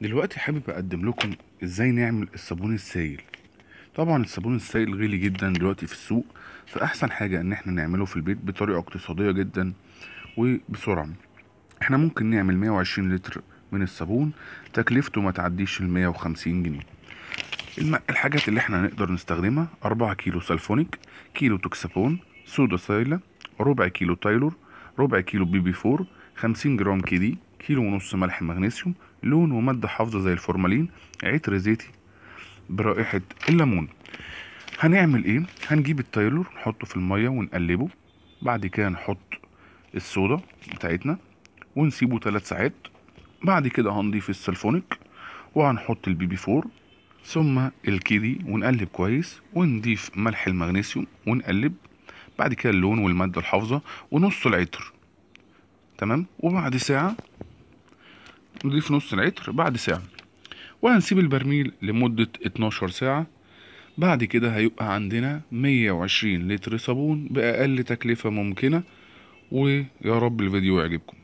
دلوقتي حابب اقدم لكم ازاي نعمل الصابون السائل طبعا الصابون السائل غالي جدا دلوقتي في السوق فاحسن حاجه ان احنا نعمله في البيت بطريقه اقتصاديه جدا وبسرعه احنا ممكن نعمل 120 لتر من الصابون تكلفته ما تعديش ال 150 جنيه الحاجات اللي احنا نقدر نستخدمها 4 كيلو سلفونيك كيلو توكسابون صودا سايلة ربع كيلو تايلور ربع كيلو بيبي بي فور 50 جرام كيدي كيلو ونص ملح مغنيسيوم لون ومادة حافظة زي الفورمالين عطر زيتي برائحة الليمون هنعمل ايه هنجيب التايلور نحطه في المية ونقلبه بعد كده نحط الصودا بتاعتنا ونسيبه تلات ساعات بعد كده هنضيف السلفونيك وهنحط البي بي فور ثم الكيدي ونقلب كويس ونضيف ملح المغنيسيوم ونقلب بعد كده اللون والمادة الحافظة ونص العطر تمام وبعد ساعة نضيف نص العطر بعد ساعة وهنسيب البرميل لمدة 12 ساعة بعد كده هيبقى عندنا 120 لتر صابون بأقل تكلفة ممكنة ويا رب الفيديو يعجبكم